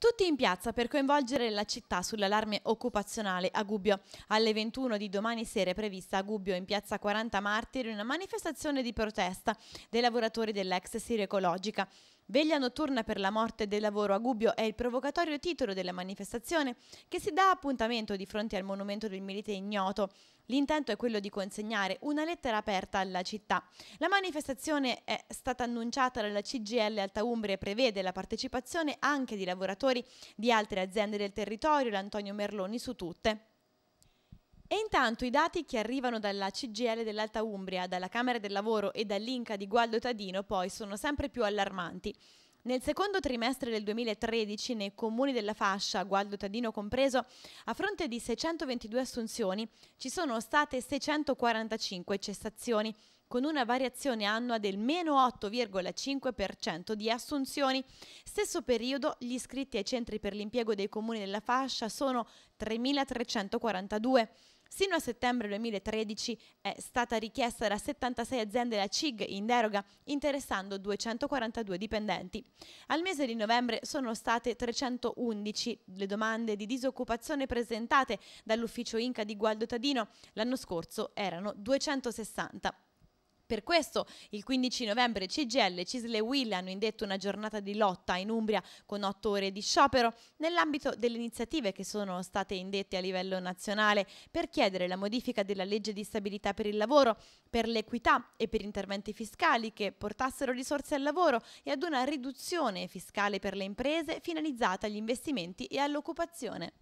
Tutti in piazza per coinvolgere la città sull'allarme occupazionale a Gubbio. Alle 21 di domani sera è prevista a Gubbio in piazza 40 Martiri una manifestazione di protesta dei lavoratori dell'ex Sirio Ecologica. Veglia notturna per la morte del lavoro a Gubbio è il provocatorio titolo della manifestazione che si dà appuntamento di fronte al monumento del milite ignoto. L'intento è quello di consegnare una lettera aperta alla città. La manifestazione è stata annunciata dalla CGL Alta Umbria e prevede la partecipazione anche di lavoratori di altre aziende del territorio, l'Antonio Merloni su tutte. E intanto i dati che arrivano dalla CGL dell'Alta Umbria, dalla Camera del Lavoro e dall'Inca di Gualdo Tadino poi sono sempre più allarmanti. Nel secondo trimestre del 2013 nei comuni della fascia, Gualdo Tadino compreso, a fronte di 622 assunzioni ci sono state 645 cessazioni, con una variazione annua del meno 8,5% di assunzioni. Stesso periodo gli iscritti ai centri per l'impiego dei comuni della fascia sono 3.342 Sino a settembre 2013 è stata richiesta da 76 aziende la CIG in deroga, interessando 242 dipendenti. Al mese di novembre sono state 311 le domande di disoccupazione presentate dall'ufficio Inca di Gualdo Tadino, l'anno scorso erano 260. Per questo il 15 novembre CGL, Cisle e Will hanno indetto una giornata di lotta in Umbria con otto ore di sciopero nell'ambito delle iniziative che sono state indette a livello nazionale per chiedere la modifica della legge di stabilità per il lavoro, per l'equità e per interventi fiscali che portassero risorse al lavoro e ad una riduzione fiscale per le imprese finalizzata agli investimenti e all'occupazione.